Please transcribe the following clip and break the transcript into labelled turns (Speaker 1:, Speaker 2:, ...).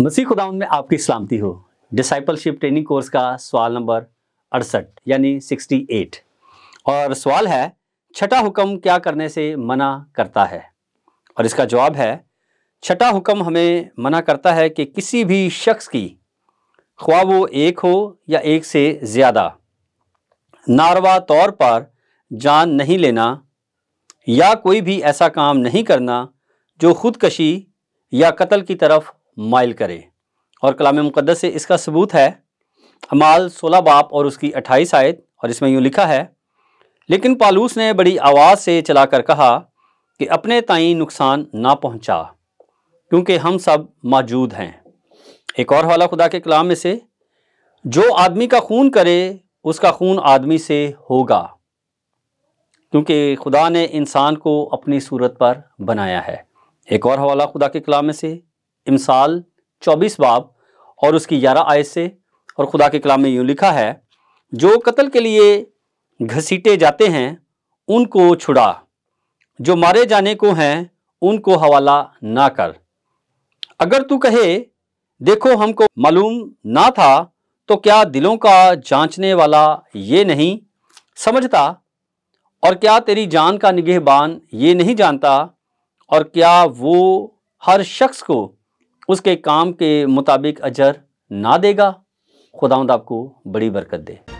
Speaker 1: मसीह खुदाउन में आपकी सलामती हो डिसाइपलशिप ट्रेनिंग कोर्स का सवाल नंबर अड़सठ यानी 68 और सवाल है छठा हुक्म क्या करने से मना करता है और इसका जवाब है छठा हुक्म हमें मना करता है कि किसी भी शख्स की ख्वा वो एक हो या एक से ज़्यादा नारवा तौर पर जान नहीं लेना या कोई भी ऐसा काम नहीं करना जो खुदकशी या कत्ल की तरफ माइल करे और कलाम मुकदस से इसका सबूत है हमाल सोलह बाप और उसकी अट्ठाईस आयत और इसमें यूँ लिखा है लेकिन पालूस ने बड़ी आवाज़ से चलाकर कहा कि अपने ताई नुकसान ना पहुँचा क्योंकि हम सब मौजूद हैं एक और हवाला खुदा के कलाम में से जो आदमी का खून करे उसका खून आदमी से होगा क्योंकि खुदा ने इंसान को अपनी सूरत पर बनाया है एक और हवाला खुदा के कलाम में से इमसाल चौबीस बाब और उसकी ग्यारह आय से और खुदा के कलाम में यूँ लिखा है जो कत्ल के लिए घसीटे जाते हैं उनको छुड़ा जो मारे जाने को हैं उनको हवाला ना कर अगर तू कहे देखो हमको मालूम ना था तो क्या दिलों का जांचने वाला ये नहीं समझता और क्या तेरी जान का निगहबान ये नहीं जानता और क्या वो हर शख्स को उसके काम के मुताबिक अजर ना देगा खुदावंद आपको बड़ी बरकत दे